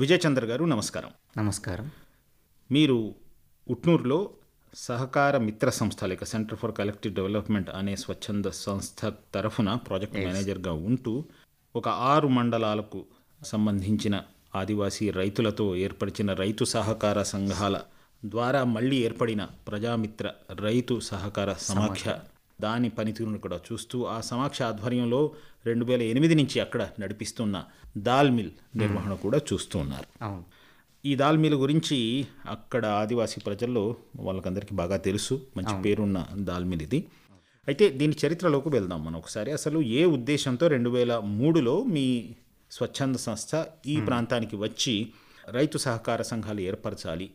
విజయచంద్ర గారు నమస్కారం నమస్కారం మీరు ఉట్నూరులో సహకార మిత్ర సంస్థ లేక సెంటర్ ఫర్ కలెక్టివ్ డెవలప్మెంట్ అనే స్వచ్ఛంద సంస్థ తరఫున ప్రాజెక్ట్ మేనేజర్గా ఉంటూ ఒక ఆరు మండలాలకు సంబంధించిన ఆదివాసీ రైతులతో ఏర్పరిచిన రైతు సహకార సంఘాల ద్వారా మళ్ళీ ఏర్పడిన ప్రజామిత్ర రైతు సహకార సమాఖ్య దాని పనితీరును కూడా చూస్తూ ఆ సమాక్ష ఆధ్వర్యంలో రెండు వేల ఎనిమిది నుంచి అక్కడ నడిపిస్తున్న దాల్ మిల్ నిర్వహణ కూడా చూస్తూ ఉన్నారు ఈ దాల్ మిల్ గురించి అక్కడ ఆదివాసీ ప్రజల్లో వాళ్ళకందరికీ బాగా తెలుసు మంచి పేరున్న దాల్ మిల్ ఇది అయితే దీని చరిత్రలోకి వెళ్దాం మనం ఒకసారి అసలు ఏ ఉద్దేశంతో రెండు వేల మూడులో మీ స్వచ్ఛంద సంస్థ ఈ ప్రాంతానికి వచ్చి రైతు సహకార సంఘాలు ఏర్పరచాలి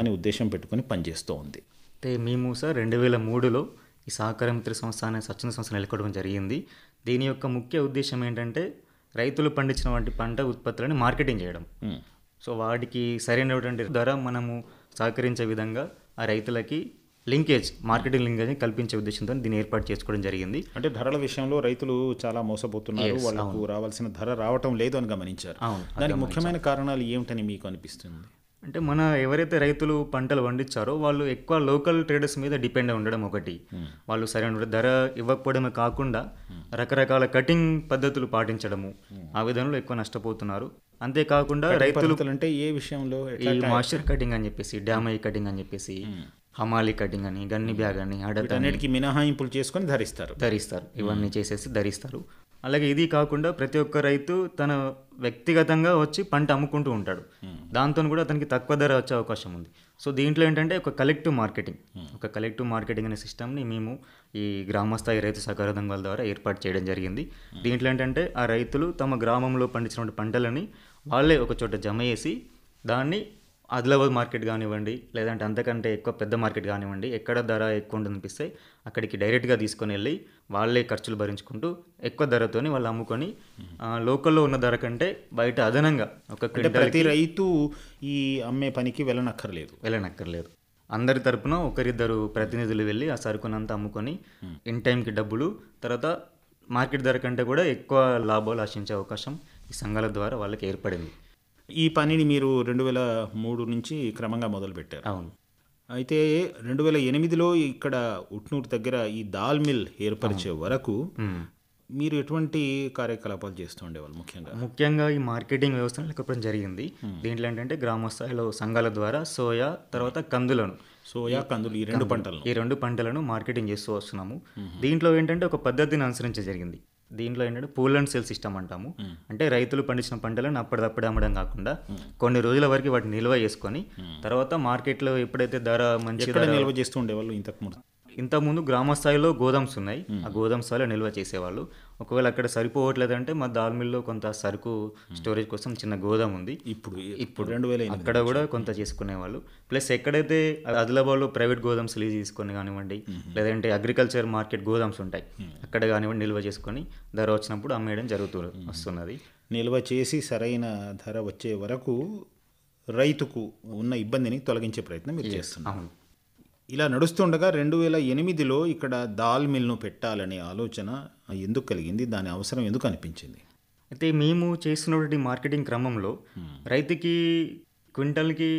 అనే ఉద్దేశం పెట్టుకుని పనిచేస్తూ ఉంది అంటే మేము సార్ రెండు వేల మూడులో ఈ సహకార మిత్ర సంస్థ అనే స్వచ్ఛంద సంస్థ నెలకొడడం జరిగింది దీని యొక్క ముఖ్య ఉద్దేశం ఏంటంటే రైతులు పండించిన వంటి పంట ఉత్పత్తులను మార్కెటింగ్ చేయడం సో వాటికి సరైనటువంటి ధర మనము సహకరించే విధంగా ఆ రైతులకి లింకేజ్ మార్కెటింగ్ లింకేజ్ కల్పించే ఉద్దేశంతో దీన్ని ఏర్పాటు చేసుకోవడం జరిగింది అంటే ధరల విషయంలో రైతులు చాలా మోసపోతున్నారు వాళ్ళకు రావాల్సిన ధర రావటం లేదు అని గమనించారు దానికి ముఖ్యమైన కారణాలు ఏమిటని మీకు అనిపిస్తుంది అంటే మన ఎవరైతే రైతులు పంటలు పండించారో వాళ్ళు ఎక్కువ లోకల్ ట్రేడర్స్ మీద డిపెండ్ ఉండడం ఒకటి hmm. వాళ్ళు సరైన ధర ఇవ్వకపోవడమే కాకుండా hmm. రకరకాల కటింగ్ పద్ధతులు పాటించడము hmm. ఆ విధంలో ఎక్కువ నష్టపోతున్నారు అంతేకాకుండా రైతులు అంటే ఏ విషయంలో ఈ మాస్టర్ కటింగ్ అని చెప్పేసి డ్యామై కటింగ్ అని చెప్పేసి హమాలి కటింగ్ అని గన్ని బ్యాగ్ అని అడతన్నిటికీ మినహాయింపులు చేసుకొని ధరిస్తారు ధరిస్తారు ఇవన్నీ చేసేసి ధరిస్తారు అలాగే ఇది కాకుండా ప్రతి ఒక్క రైతు తన వ్యక్తిగతంగా వచ్చి పంట అమ్ముకుంటూ ఉంటాడు hmm. దాంతో కూడా అతనికి తక్కువ ధర వచ్చే అవకాశం ఉంది సో దీంట్లో ఏంటంటే ఒక కలెక్టివ్ మార్కెటింగ్ hmm. ఒక కలెక్టివ్ మార్కెటింగ్ అనే సిస్టమ్ని మేము ఈ గ్రామస్థాయి రైతు సహకార సంఘాల ద్వారా ఏర్పాటు చేయడం జరిగింది hmm. దీంట్లో ఏంటంటే ఆ రైతులు తమ గ్రామంలో పండించిన పంటలని వాళ్ళే ఒక చోట జమ చేసి దాన్ని ఆదిలాబాద్ మార్కెట్ కానివ్వండి లేదంటే అంతకంటే ఎక్కువ పెద్ద మార్కెట్ కానివ్వండి ఎక్కడ ధర ఎక్కువ ఉంటుంది అక్కడికి డైరెక్ట్గా తీసుకొని వెళ్ళి వాళ్ళే ఖర్చులు భరించుకుంటూ ఎక్కువ ధరతోని వాళ్ళు అమ్ముకొని లోకల్లో ఉన్న ధర కంటే బయట అదనంగా ఒక ప్రతి రైతు ఈ అమ్మే పనికి వెళ్ళనక్కర్లేదు వెళ్ళనక్కర్లేదు అందరి తరపున ఒకరిద్దరు ప్రతినిధులు వెళ్ళి ఆ సరుకునంతా అమ్ముకొని ఇన్ టైంకి డబ్బులు తర్వాత మార్కెట్ ధర కంటే కూడా ఎక్కువ లాభాలు ఆశించే అవకాశం ఈ సంఘాల ద్వారా వాళ్ళకి ఏర్పడింది ఈ పనిని మీరు రెండు వేల మూడు నుంచి క్రమంగా మొదలుపెట్టారు అవును అయితే రెండు వేల ఎనిమిదిలో ఇక్కడ ఉట్నూరు దగ్గర ఈ దాల్ మిల్ ఏర్పరిచే వరకు మీరు ఎటువంటి కార్యకలాపాలు చేస్తూ ఉండేవాళ్ళు ముఖ్యంగా ముఖ్యంగా ఈ మార్కెటింగ్ వ్యవస్థను లేకపోవడం జరిగింది దీంట్లో ఏంటంటే గ్రామస్థాయిలో సంఘాల ద్వారా సోయా తర్వాత కందులను సోయా కందులు ఈ రెండు పంటలను ఈ రెండు పంటలను మార్కెటింగ్ చేస్తూ వస్తున్నాము దీంట్లో ఏంటంటే ఒక పద్ధతిని అనుసరించి జరిగింది దీంట్లో ఏంటంటే పూల్ అండ్ సేల్ సిస్టమ్ అంటాము అంటే రైతులు పండించిన పంటలను అప్పటిదప్పుడే అమ్మడం కాకుండా కొన్ని రోజుల వరకు వాటిని నిల్వ చేసుకొని తర్వాత మార్కెట్లో ఎప్పుడైతే ధర మంచి నిల్వ చేస్తూ ఉండేవాళ్ళు ఇంతకు ముందు ఇంతకుముందు గ్రామ స్థాయిలో గోదామ్స్ ఉన్నాయి ఆ గోదాం స్థాయిలో నిల్వ చేసేవాళ్ళు ఒకవేళ అక్కడ సరిపోవట్లేదంటే మా దాల్మిల్లో కొంత సరుకు స్టోరేజ్ కోసం చిన్న గోదాం ఉంది ఇప్పుడు ఇప్పుడు రెండు వేల అక్కడ కూడా కొంత చేసుకునేవాళ్ళు ప్లస్ ఎక్కడైతే ఆదిలాబాద్లో ప్రైవేట్ గోదామ్స్ లీజ్ తీసుకొని కానివ్వండి లేదంటే అగ్రికల్చర్ మార్కెట్ గోదామ్స్ ఉంటాయి అక్కడ కానివ్వండి నిల్వ చేసుకొని ధర వచ్చినప్పుడు అమ్మేయడం జరుగుతూ వస్తున్నది నిల్వ చేసి సరైన ధర వచ్చే వరకు రైతుకు ఉన్న ఇబ్బందిని తొలగించే ప్రయత్నం మీరు చేస్తున్నారు ఇలా నడుస్తుండగా రెండు వేల ఎనిమిదిలో ఇక్కడ దాల్ మిల్ను పెట్టాలనే ఆలోచన ఎందుకు కలిగింది దాని అవసరం ఎందుకు అనిపించింది అయితే మేము చేస్తున్నటువంటి మార్కెటింగ్ క్రమంలో రైతుకి క్వింటల్కి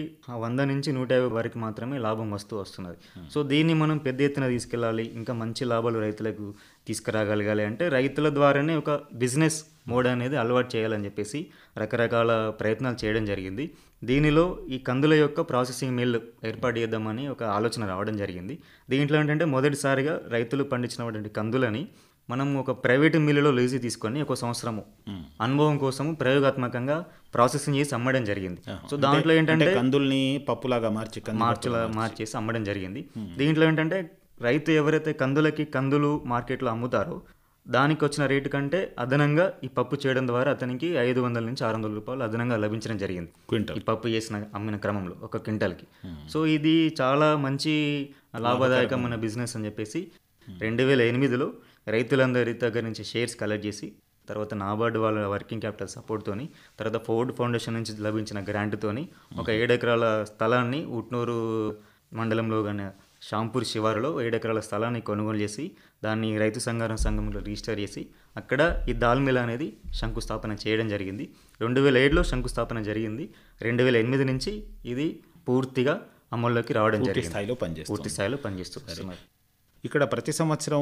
వంద నుంచి నూట యాభై వరకు మాత్రమే లాభం వస్తూ వస్తున్నది సో దీన్ని మనం పెద్ద ఎత్తున తీసుకెళ్ళాలి ఇంకా మంచి లాభాలు రైతులకు తీసుకురాగలగాలి అంటే రైతుల ద్వారానే ఒక బిజినెస్ మోడ్ అనేది అలవాటు చేయాలని చెప్పేసి రకరకాల ప్రయత్నాలు చేయడం జరిగింది దీనిలో ఈ కందుల యొక్క ప్రాసెసింగ్ మిల్ ఏర్పాటు చేద్దామని ఒక ఆలోచన రావడం జరిగింది దీంట్లో ఏంటంటే మొదటిసారిగా రైతులు పండించినటువంటి కందులని మనం ఒక ప్రైవేట్ మిల్లులో లీజు తీసుకొని ఒక సంవత్సరము అనుభవం కోసం ప్రయోగాత్మకంగా ప్రాసెసింగ్ చేసి అమ్మడం జరిగింది సో దాంట్లో ఏంటంటే కందుల్ని పప్పులాగా మార్చి మార్చిలా మార్చేసి అమ్మడం జరిగింది దీంట్లో ఏంటంటే రైతు ఎవరైతే కందులకి కందులు మార్కెట్లో అమ్ముతారో దానికి వచ్చిన రేటు కంటే అదనంగా ఈ పప్పు చేయడం ద్వారా అతనికి ఐదు వందల నుంచి ఆరు వందల రూపాయలు అదనంగా లభించడం జరిగింది ఈ పప్పు చేసిన అమ్మిన క్రమంలో ఒక క్వింటల్కి hmm. సో ఇది చాలా మంచి లాభదాయకమైన బిజినెస్ అని చెప్పేసి hmm. రెండు వేల ఎనిమిదిలో రైతులందరి దగ్గర నుంచి షేర్స్ కలెక్ట్ చేసి తర్వాత నాబార్డ్ వాళ్ళ వర్కింగ్ క్యాపిటల్ సపోర్ట్తోని తర్వాత ఫోర్డ్ ఫౌండేషన్ నుంచి లభించిన గ్రాంట్తోని ఒక hmm. ఏడెకరాల స్థలాన్ని ఉట్నూరు మండలంలో కానీ షాంపూర్ శివారులో ఏడెకరాల స్థలాన్ని కొనుగోలు చేసి దాన్ని రైతు సంఘం సంఘంలో రిజిస్టర్ చేసి అక్కడ ఈ దాల్మిల అనేది శంకుస్థాపన చేయడం జరిగింది రెండు వేల ఏడులో శంకుస్థాపన జరిగింది రెండు వేల ఎనిమిది నుంచి ఇది పూర్తిగా అమల్లోకి రావడం జరిగింది స్థాయిలో పనిచేస్తుంది పూర్తి స్థాయిలో పనిచేస్తుంది ఇక్కడ ప్రతి సంవత్సరం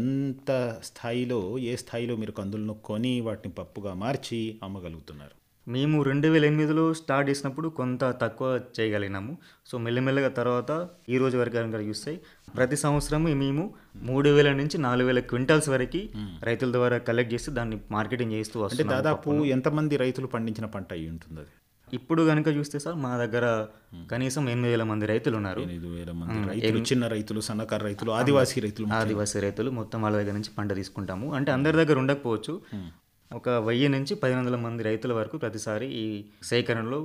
ఎంత స్థాయిలో ఏ స్థాయిలో మీరు కందులను కొని వాటిని పప్పుగా మార్చి అమ్మగలుగుతున్నారు మేము రెండు వేల ఎనిమిదిలో స్టార్ట్ చేసినప్పుడు కొంత తక్కువ చేయగలిగినాము సో మెల్లమెల్లగా తర్వాత ఈ రోజు వరకు కనుక చూస్తే ప్రతి సంవత్సరం మేము మూడు వేల నుంచి నాలుగు వేల క్వింటాల్స్ వరకు రైతుల ద్వారా కలెక్ట్ చేసి దాన్ని మార్కెటింగ్ చేస్తూ అంటే దాదాపు ఎంతమంది రైతులు పండించిన పంట అయి ఉంటుంది అది ఇప్పుడు కనుక చూస్తే సార్ మా దగ్గర కనీసం ఎనిమిది వేల మంది రైతులు ఉన్నారు చిన్న రైతులు సన్నకారు రైతులు ఆదివాసీ రైతులు ఆదివాసీ రైతులు మొత్తం వాళ్ళ దగ్గర నుంచి పంట తీసుకుంటాము అంటే అందరి దగ్గర ఉండకపోవచ్చు ఒక వెయ్యి నుంచి పది వందల మంది రైతుల వరకు ప్రతిసారి ఈ సేకరణలో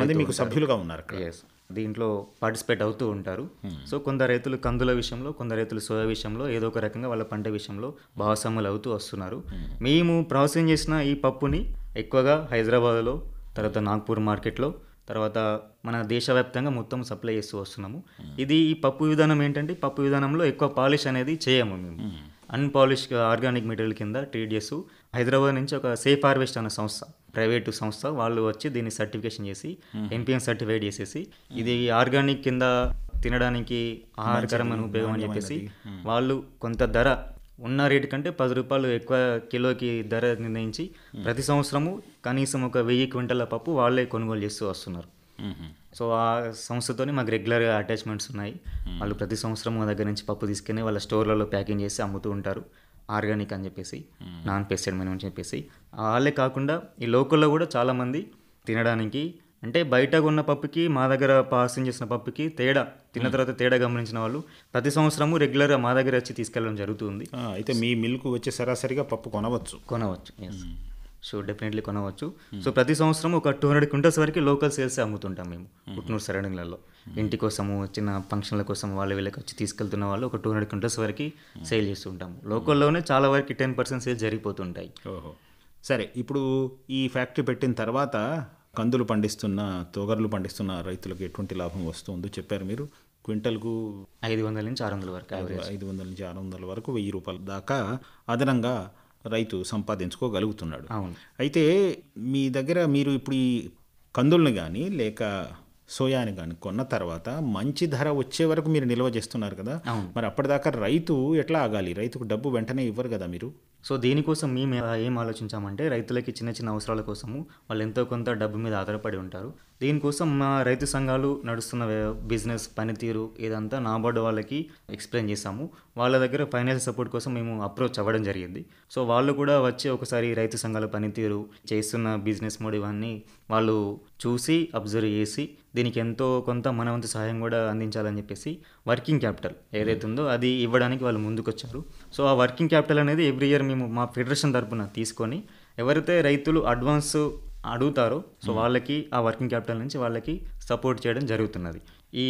మంది మీకు సభ్యులుగా ఉన్నారు దీంట్లో పార్టిసిపేట్ అవుతూ ఉంటారు hmm. సో కొందరు రైతులు కందుల విషయంలో కొందరు రైతులు సోయా విషయంలో ఏదో ఒక రకంగా వాళ్ళ పంట విషయంలో భాగస్వాములు అవుతూ వస్తున్నారు hmm. మేము ప్రాసెసింగ్ చేసిన ఈ పప్పుని ఎక్కువగా హైదరాబాద్లో తర్వాత నాగ్పూర్ మార్కెట్లో తర్వాత మన దేశవ్యాప్తంగా మొత్తం సప్లై చేస్తూ వస్తున్నాము hmm. ఇది ఈ పప్పు విధానం ఏంటంటే పప్పు విధానంలో ఎక్కువ పాలిష్ అనేది చేయము మేము అన్పాలిష్ ఆర్గానిక్ మెటీరియల్ కింద ట్రీట్ చేస్తూ హైదరాబాద్ నుంచి ఒక సేఫ్ హార్వెస్ట్ అనే సంస్థ ప్రైవేటు సంస్థ వాళ్ళు వచ్చి దీన్ని సర్టిఫికేషన్ చేసి ఎంపీఎం సర్టిఫైడ్ చేసేసి ఇది ఆర్గానిక్ కింద తినడానికి ఆహారకరమైన ఉపయోగం అని చెప్పేసి వాళ్ళు కొంత ధర ఉన్న రేటు కంటే పది రూపాయలు ఎక్కువ కిలోకి ధర నిర్ణయించి ప్రతి సంవత్సరము కనీసం ఒక వెయ్యి క్వింటల పప్పు వాళ్ళే కొనుగోలు చేస్తూ వస్తున్నారు సో ఆ సంస్థతోనే మాకు రెగ్యులర్గా అటాచ్మెంట్స్ ఉన్నాయి వాళ్ళు ప్రతి సంవత్సరం మా దగ్గర నుంచి పప్పు తీసుకెళ్ళి వాళ్ళ స్టోర్లలో ప్యాకింగ్ చేసి అమ్ముతూ ఉంటారు ఆర్గానిక్ అని చెప్పేసి నాన్ పెస్టెడ్ మెను అని చెప్పేసి వాళ్ళే కాకుండా ఈ లోకల్లో కూడా చాలామంది తినడానికి అంటే బయట ఉన్న పప్పుకి మా దగ్గర పాసింగ్ చేసిన పప్పుకి తేడా తిన్న తర్వాత తేడా గమనించిన వాళ్ళు ప్రతి సంవత్సరము రెగ్యులర్గా మా దగ్గర వచ్చి తీసుకెళ్ళడం జరుగుతుంది అయితే మీ మిల్క్ వచ్చే సరాసరిగా పప్పు కొనవచ్చు కొనవచ్చు సో డెఫినెట్లీ కొనవచ్చు hmm. సో ప్రతి సంవత్సరం ఒక టూ హండ్రెడ్ క్వింటల్స్ వరకు లోకల్ సేల్స్ అమ్ముతుంటాం మేము hmm. పుట్టినూరు సరౌండింగ్లలో hmm. ఇంటి కోసము చిన్న ఫంక్షన్ల కోసం వాళ్ళ వీళ్ళకి వచ్చి తీసుకెళ్తున్న వాళ్ళు ఒక టూ హండ్రెడ్ క్వింటల్స్ వరకు సేల్ చేస్తుంటాము లోకల్లోనే చాలా వరకు టెన్ పర్సెంట్ సేల్ జరిగిపోతుంటాయి సరే ఇప్పుడు ఈ ఫ్యాక్టరీ పెట్టిన తర్వాత కందులు పండిస్తున్న తోగర్లు పండిస్తున్న రైతులకు ఎటువంటి లాభం వస్తుందో చెప్పారు మీరు క్వింటల్కు ఐదు వందల నుంచి ఆరు వందల వరకు ఐదు వందల నుంచి ఆరు వందల వరకు వెయ్యి రూపాయల దాకా అదనంగా రైతు సంపాదించుకోగలుగుతున్నాడు అయితే మీ దగ్గర మీరు ఇప్పుడు ఈ కందులను కానీ లేక సోయాని కానీ కొన్న తర్వాత మంచి ధర వచ్చే వరకు మీరు నిల్వ చేస్తున్నారు కదా మరి అప్పటిదాకా రైతు ఎట్లా ఆగాలి రైతుకు డబ్బు వెంటనే ఇవ్వరు కదా మీరు సో దీనికోసం మేము ఏం ఆలోచించామంటే రైతులకి చిన్న చిన్న అవసరాల కోసము వాళ్ళు ఎంతో కొంత డబ్బు మీద ఆధారపడి ఉంటారు దీనికోసం మా రైతు సంఘాలు నడుస్తున్న బిజినెస్ పనితీరు ఇదంతా నాబార్డు వాళ్ళకి ఎక్స్ప్లెయిన్ చేశాము వాళ్ళ దగ్గర ఫైనాన్షియల్ సపోర్ట్ కోసం మేము అప్రోచ్ అవ్వడం జరిగింది సో వాళ్ళు కూడా వచ్చి ఒకసారి రైతు సంఘాల పనితీరు చేస్తున్న బిజినెస్ మోడ్ ఇవన్నీ వాళ్ళు చూసి అబ్జర్వ్ చేసి దీనికి ఎంతో కొంత మనవంత సహాయం కూడా అందించాలని చెప్పేసి వర్కింగ్ క్యాపిటల్ ఏదైతే ఉందో అది ఇవ్వడానికి వాళ్ళు ముందుకొచ్చారు సో ఆ వర్కింగ్ క్యాపిటల్ అనేది ఎవ్రీ ఇయర్ మేము మా ఫెడరేషన్ తరఫున తీసుకొని ఎవరైతే రైతులు అడ్వాన్స్ అడుగుతారో సో వాళ్ళకి ఆ వర్కింగ్ క్యాపిటల్ నుంచి వాళ్ళకి సపోర్ట్ చేయడం జరుగుతున్నది ఈ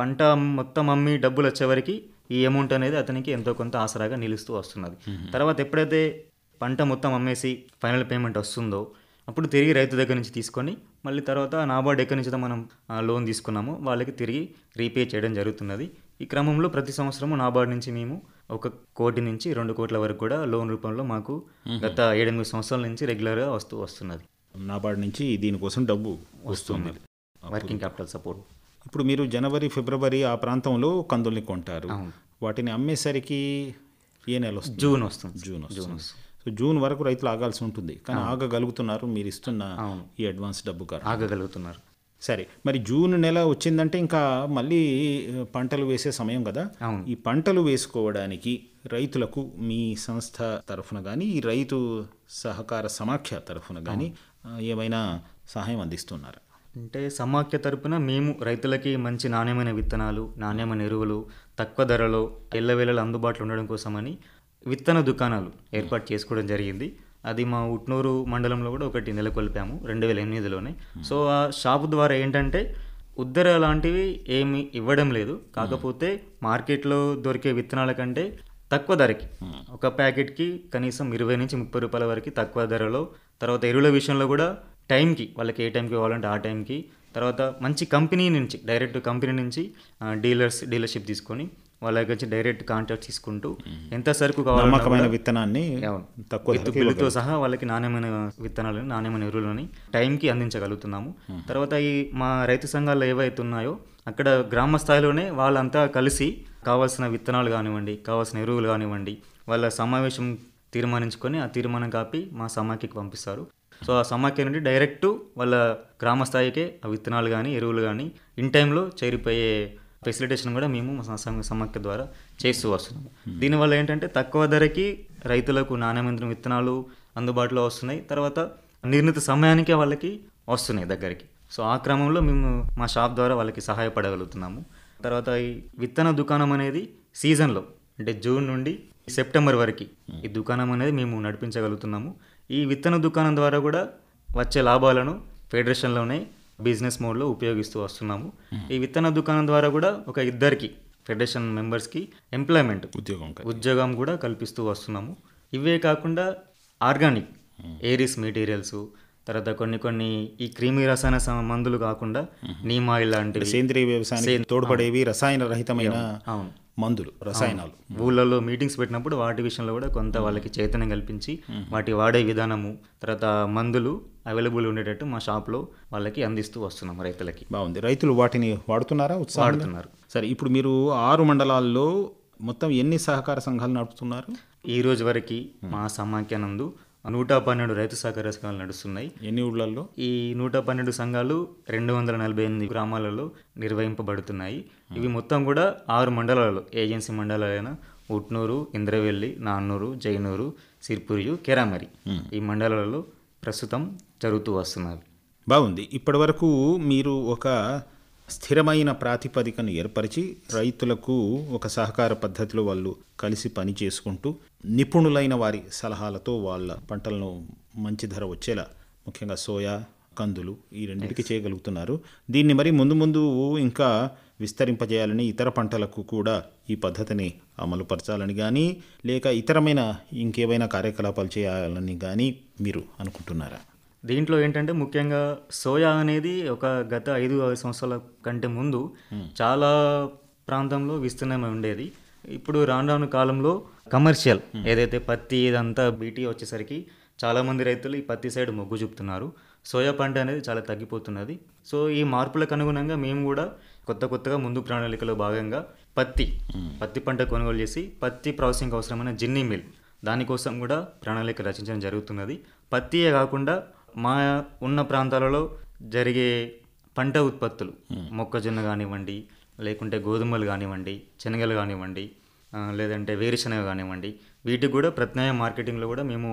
పంట మొత్తం అమ్మి డబ్బులు వచ్చేవరకు ఈ అమౌంట్ అనేది అతనికి ఎంతో కొంత ఆసరాగా నిలుస్తూ వస్తున్నది తర్వాత ఎప్పుడైతే పంట మొత్తం అమ్మేసి ఫైనల్ పేమెంట్ వస్తుందో అప్పుడు తిరిగి రైతు దగ్గర నుంచి తీసుకొని మళ్ళీ తర్వాత నాబార్డ్ ఎక్కడి నుంచి మనం లోన్ తీసుకున్నామో వాళ్ళకి తిరిగి రీపే చేయడం జరుగుతున్నది ఈ క్రమంలో ప్రతి సంవత్సరము నాబార్డ్ నుంచి మేము ఒక కోటి నుంచి రెండు కోట్ల వరకు కూడా లోన్ రూపంలో మాకు గత ఏడెనిమిది సంవత్సరాల నుంచి రెగ్యులర్గా వస్తూ వస్తున్నది నాబార్డ్ నుంచి దీనికోసం డబ్బు వస్తుంది వర్కింగ్ క్యాపిటల్ సపోర్ట్ ఇప్పుడు మీరు జనవరి ఫిబ్రవరి ఆ ప్రాంతంలో కందుల్ని కొంటారు వాటిని అమ్మేసరికి ఏ నెల వస్తుంది జూన్ వస్తుంది జూన్ జూన్ సో జూన్ వరకు రైతులు ఆగాల్సి ఉంటుంది కానీ ఆగగలుగుతున్నారు మీరు ఇస్తున్న ఈ అడ్వాన్స్ డబ్బు కారు ఆగగలుగుతున్నారు సరే మరి జూన్ నెల వచ్చిందంటే ఇంకా మళ్ళీ పంటలు వేసే సమయం కదా ఈ పంటలు వేసుకోవడానికి రైతులకు మీ సంస్థ తరఫున కానీ ఈ రైతు సహకార సమాఖ్య తరఫున కానీ ఏమైనా సహాయం అందిస్తున్నారు అంటే సమాఖ్య తరపున మేము రైతులకి మంచి నాణ్యమైన విత్తనాలు నాణ్యమైన ఎరువులు తక్కువ ధరలో ఎల్లవేళలు అందుబాటులో ఉండడం కోసమని విత్తన దుకాణాలు ఏర్పాటు చేసుకోవడం జరిగింది అది మా ఉట్నూరు మండలంలో కూడా ఒకటి నెలకొల్పాము రెండు వేల ఎనిమిదిలోనే సో ఆ షాపు ద్వారా ఏంటంటే ఉద్దర లాంటివి ఏమి ఇవ్వడం లేదు కాకపోతే మార్కెట్లో దొరికే విత్తనాల కంటే తక్కువ ధరకి ఒక ప్యాకెట్కి కనీసం ఇరవై నుంచి ముప్పై రూపాయల వరకు తక్కువ ధరలో తర్వాత ఎరువుల విషయంలో కూడా టైంకి వాళ్ళకి ఏ టైంకి కావాలంటే ఆ టైంకి తర్వాత మంచి కంపెనీ నుంచి డైరెక్ట్ కంపెనీ నుంచి డీలర్స్ డీలర్షిప్ తీసుకొని వాళ్ళ నుంచి డైరెక్ట్ కాంటాక్ట్ తీసుకుంటూ ఎంత సరుకు కావాలి విత్తనాన్ని తక్కువ బిల్లుతో సహా వాళ్ళకి నాణ్యమైన విత్తనాలను నాణ్యమైన ఎరువులని టైంకి అందించగలుగుతున్నాము తర్వాత ఈ మా రైతు సంఘాలు ఏవైతే ఉన్నాయో అక్కడ గ్రామ స్థాయిలోనే వాళ్ళంతా కలిసి కావాల్సిన విత్తనాలు కానివ్వండి కావాల్సిన ఎరువులు కానివ్వండి వాళ్ళ సమావేశం తీర్మానించుకొని ఆ తీర్మానం కాపి మా సమాఖ్యకి పంపిస్తారు సో ఆ సమాఖ్య నుండి డైరెక్ట్ వాళ్ళ గ్రామ స్థాయికే ఆ విత్తనాలు కానీ ఎరువులు కానీ ఇన్ టైంలో చేరిపోయే ఫెసిలిటేషన్ కూడా మేము సమాఖ్య ద్వారా చేస్తూ వస్తున్నాము hmm. దీనివల్ల ఏంటంటే తక్కువ ధరకి రైతులకు నాణ్యమైన విత్తనాలు అందుబాటులో వస్తున్నాయి తర్వాత నిర్ణీత సమయానికే వాళ్ళకి వస్తున్నాయి దగ్గరికి సో ఆ క్రమంలో మేము మా షాప్ ద్వారా వాళ్ళకి సహాయపడగలుగుతున్నాము తర్వాత ఈ విత్తన దుకాణం అనేది సీజన్లో అంటే జూన్ నుండి సెప్టెంబర్ వరకు ఈ దుకాణం అనేది మేము నడిపించగలుగుతున్నాము ఈ విత్తన దుకాణం ద్వారా కూడా వచ్చే లాభాలను ఫెడరేషన్లోనే బిజినెస్ మోడ్లో ఉపయోగిస్తూ వస్తున్నాము ఈ విత్తన దుకాణం ద్వారా కూడా ఒక ఇద్దరికి ఫెడరేషన్ మెంబర్స్కి ఎంప్లాయ్మెంట్ ఉద్యోగం ఉద్యోగం కూడా కల్పిస్తూ వస్తున్నాము ఇవే కాకుండా ఆర్గానిక్ ఏరిస్ మెటీరియల్స్ తర్వాత కొన్ని కొన్ని ఈ క్రిమి రసాయన మందులు కాకుండా నీమ్ లాంటివి సేంద్రియ వ్యవసాయం తోడ్పడేవి రసాయన రహితమైన మందులు రసాయనాలు ఊళ్ళలో మీటింగ్స్ పెట్టినప్పుడు వాటి విషయంలో కూడా కొంత వాళ్ళకి చైతన్యం కల్పించి వాటి వాడే విధానము తర్వాత మందులు అవైలబుల్ ఉండేటట్టు మా షాప్లో వాళ్ళకి అందిస్తూ వస్తున్నాం రైతులకి బాగుంది రైతులు వాటిని వాడుతున్నారా వాడుతున్నారు సరే ఇప్పుడు మీరు ఆరు మండలాల్లో మొత్తం ఎన్ని సహకార సంఘాలు నడుపుతున్నారు ఈ రోజు వరకు మా సమాఖ్యానందు నూట పన్నెండు రైతు సహకార సంఘాలు నడుస్తున్నాయి ఎన్ని ఊళ్ళల్లో ఈ నూట పన్నెండు సంఘాలు రెండు వందల నలభై ఎనిమిది గ్రామాలలో నిర్వహింపబడుతున్నాయి ఇవి మొత్తం కూడా ఆరు మండలాలలో ఏజెన్సీ మండలాలైన ఉట్నూరు ఇంద్రవెల్లి నాన్నూరు జైనూరు సిర్పూరియు కెరామరి ఈ మండలాలలో ప్రస్తుతం జరుగుతూ వస్తున్నారు బాగుంది ఇప్పటి మీరు ఒక స్థిరమైన ప్రాతిపదికను ఏర్పరిచి రైతులకు ఒక సహకార పద్ధతిలో వాళ్ళు కలిసి పని చేసుకుంటూ నిపుణులైన వారి సలహాలతో వాళ్ళ పంటలను మంచి ధర వచ్చేలా ముఖ్యంగా సోయా కందులు ఈ రెండింటికి చేయగలుగుతున్నారు దీన్ని మరి ముందు ముందు ఇంకా విస్తరింపజేయాలని ఇతర పంటలకు కూడా ఈ పద్ధతిని అమలుపరచాలని కానీ లేక ఇతరమైన ఇంకేవైనా కార్యకలాపాలు చేయాలని కానీ మీరు అనుకుంటున్నారా దీంట్లో ఏంటంటే ముఖ్యంగా సోయా అనేది ఒక గత ఐదు ఆరు సంవత్సరాల కంటే ముందు hmm. చాలా ప్రాంతంలో విస్తీర్ణమై ఉండేది ఇప్పుడు రాను రాను కాలంలో కమర్షియల్ hmm. ఏదైతే పత్తి ఇదంతా బీటీ వచ్చేసరికి చాలామంది రైతులు ఈ పత్తి సైడ్ మొగ్గు చూపుతున్నారు సోయా పంట అనేది చాలా తగ్గిపోతున్నది సో ఈ మార్పులకు అనుగుణంగా మేము కూడా కొత్త కొత్తగా ముందు ప్రణాళికలో భాగంగా పత్తి hmm. పత్తి పంట కొనుగోలు చేసి పత్తి ప్రాసెసింగ్ అవసరమైన జిన్నీ మిల్ దానికోసం కూడా ప్రణాళిక రచించడం జరుగుతున్నది పత్తియే కాకుండా మా ఉన్న ప్రాంతాలలో జరిగే పంట ఉత్పత్తులు మొక్కజొన్న కానివ్వండి లేకుంటే గోధుమలు కానివ్వండి శనగలు కానివ్వండి లేదంటే వేరుశనగ కానివ్వండి వీటికి కూడా ప్రత్యాయ మార్కెటింగ్లో కూడా మేము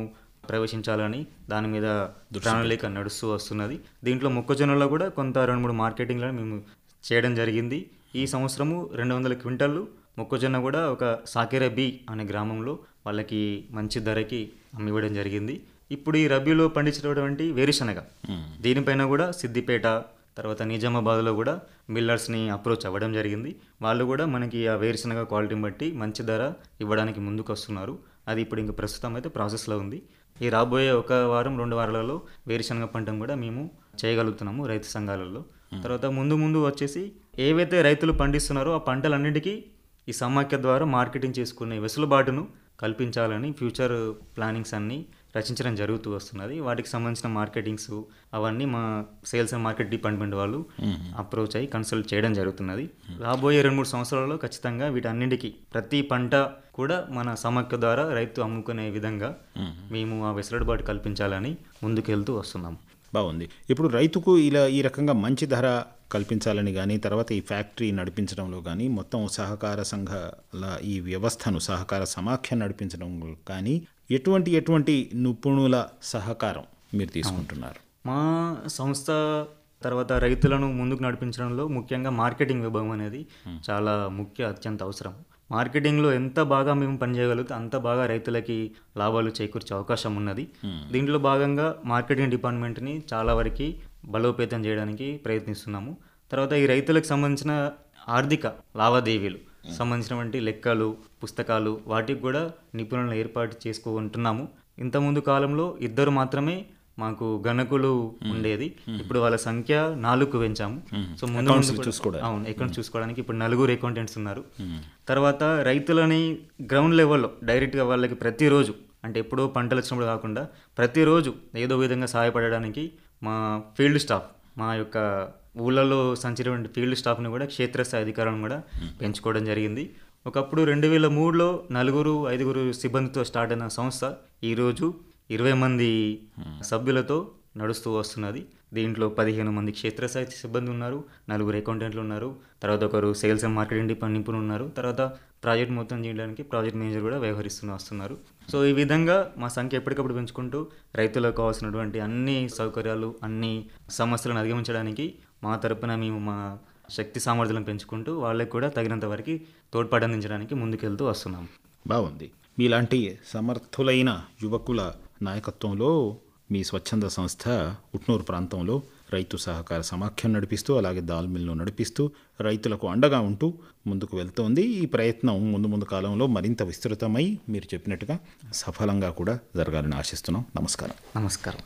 ప్రవేశించాలని దాని మీద ప్రణాళిక నడుస్తూ వస్తున్నది దీంట్లో మొక్కజొన్నలో కూడా కొంత రెండు మూడు మార్కెటింగ్లను మేము చేయడం జరిగింది ఈ సంవత్సరము రెండు వందల క్వింటళ్ళు మొక్కజొన్న కూడా ఒక బి అనే గ్రామంలో వాళ్ళకి మంచి ధరకి అమ్మివ్వడం జరిగింది ఇప్పుడు ఈ రబీలో పండించినటువంటి వేరుశనగ దీనిపైన కూడా సిద్దిపేట తర్వాత నిజామాబాద్లో కూడా మిల్లర్స్ని అప్రోచ్ అవ్వడం జరిగింది వాళ్ళు కూడా మనకి ఆ వేరుశనగ క్వాలిటీని బట్టి మంచి ధర ఇవ్వడానికి ముందుకు వస్తున్నారు అది ఇప్పుడు ఇంక ప్రస్తుతం అయితే ప్రాసెస్లో ఉంది ఈ రాబోయే ఒక వారం రెండు వారాలలో వేరుశనగ పంటను కూడా మేము చేయగలుగుతున్నాము రైతు సంఘాలలో తర్వాత ముందు ముందు వచ్చేసి ఏవైతే రైతులు పండిస్తున్నారో ఆ పంటలన్నింటికీ ఈ సమాఖ్య ద్వారా మార్కెటింగ్ చేసుకునే వెసులుబాటును కల్పించాలని ఫ్యూచర్ ప్లానింగ్స్ అన్నీ రచించడం జరుగుతూ వస్తున్నది వాటికి సంబంధించిన మార్కెటింగ్స్ అవన్నీ మా సేల్స్ అండ్ మార్కెట్ డిపార్ట్మెంట్ వాళ్ళు అప్రోచ్ అయ్యి కన్సల్ట్ చేయడం జరుగుతున్నది రాబోయే రెండు మూడు సంవత్సరాలలో ఖచ్చితంగా వీటన్నింటికి ప్రతి పంట కూడా మన సమాఖ్య ద్వారా రైతు అమ్ముకునే విధంగా మేము ఆ వెసులుబాటు కల్పించాలని ముందుకెళ్తూ వస్తున్నాం బాగుంది ఇప్పుడు రైతుకు ఇలా ఈ రకంగా మంచి ధర కల్పించాలని కానీ తర్వాత ఈ ఫ్యాక్టరీ నడిపించడంలో కానీ మొత్తం సహకార సంఘాల ఈ వ్యవస్థను సహకార సమాఖ్య నడిపించడంలో కానీ ఎటువంటి ఎటువంటి నిపుణుల సహకారం మీరు తీసుకుంటున్నారు మా సంస్థ తర్వాత రైతులను ముందుకు నడిపించడంలో ముఖ్యంగా మార్కెటింగ్ విభాగం అనేది చాలా ముఖ్య అత్యంత అవసరం మార్కెటింగ్లో ఎంత బాగా మేము పనిచేయగలిగితే అంత బాగా రైతులకి లాభాలు చేకూర్చే అవకాశం ఉన్నది దీంట్లో భాగంగా మార్కెటింగ్ డిపార్ట్మెంట్ని చాలా వరకు బలోపేతం చేయడానికి ప్రయత్నిస్తున్నాము తర్వాత ఈ రైతులకు సంబంధించిన ఆర్థిక లావాదేవీలు సంబంధించినటువంటి లెక్కలు పుస్తకాలు వాటికి కూడా నిపుణులను ఏర్పాటు చేసుకుంటున్నాము ఇంతకుముందు కాలంలో ఇద్దరు మాత్రమే మాకు గణకులు ఉండేది ఇప్పుడు వాళ్ళ సంఖ్య నాలుగు పెంచాము సో ముందు అవును ఎక్కడ చూసుకోవడానికి ఇప్పుడు నలుగురు అకౌంటెంట్స్ ఉన్నారు తర్వాత రైతులని గ్రౌండ్ లెవెల్లో డైరెక్ట్గా వాళ్ళకి ప్రతిరోజు అంటే ఎప్పుడో పంటలు వచ్చినప్పుడు కాకుండా ప్రతిరోజు ఏదో విధంగా సహాయపడడానికి మా ఫీల్డ్ స్టాఫ్ మా యొక్క ఊళ్ళలో సంచరించిన ఫీల్డ్ స్టాఫ్ని కూడా క్షేత్రస్థాయి అధికారులను కూడా పెంచుకోవడం జరిగింది ఒకప్పుడు రెండు వేల మూడులో నలుగురు ఐదుగురు సిబ్బందితో స్టార్ట్ అయిన సంస్థ ఈరోజు ఇరవై మంది సభ్యులతో నడుస్తూ వస్తున్నది దీంట్లో పదిహేను మంది క్షేత్రస్థాయి సిబ్బంది ఉన్నారు నలుగురు అకౌంటెంట్లు ఉన్నారు తర్వాత ఒకరు సేల్స్ అండ్ మార్కెటింగ్ డిపార్ట్ నిపుణులు ఉన్నారు తర్వాత ప్రాజెక్ట్ మొత్తం చేయడానికి ప్రాజెక్ట్ మేనేజర్ కూడా వ్యవహరిస్తూ వస్తున్నారు సో ఈ విధంగా మా సంఖ్య ఎప్పటికప్పుడు పెంచుకుంటూ రైతులకు కావాల్సినటువంటి అన్ని సౌకర్యాలు అన్ని సమస్యలను అధిగమించడానికి మా తరపున మేము మా శక్తి సామర్థ్యం పెంచుకుంటూ వాళ్ళకి కూడా తగినంత వరకు తోడ్పాటు అందించడానికి ముందుకెళ్తూ వస్తున్నాం బాగుంది మీలాంటి సమర్థులైన యువకుల నాయకత్వంలో మీ స్వచ్ఛంద సంస్థ ఉట్నూరు ప్రాంతంలో రైతు సహకార సమాఖ్యం నడిపిస్తూ అలాగే దాల్ మిల్ను నడిపిస్తూ రైతులకు అండగా ఉంటూ ముందుకు వెళ్తోంది ఈ ప్రయత్నం ముందు ముందు కాలంలో మరింత విస్తృతమై మీరు చెప్పినట్టుగా సఫలంగా కూడా జరగాలని ఆశిస్తున్నాం నమస్కారం నమస్కారం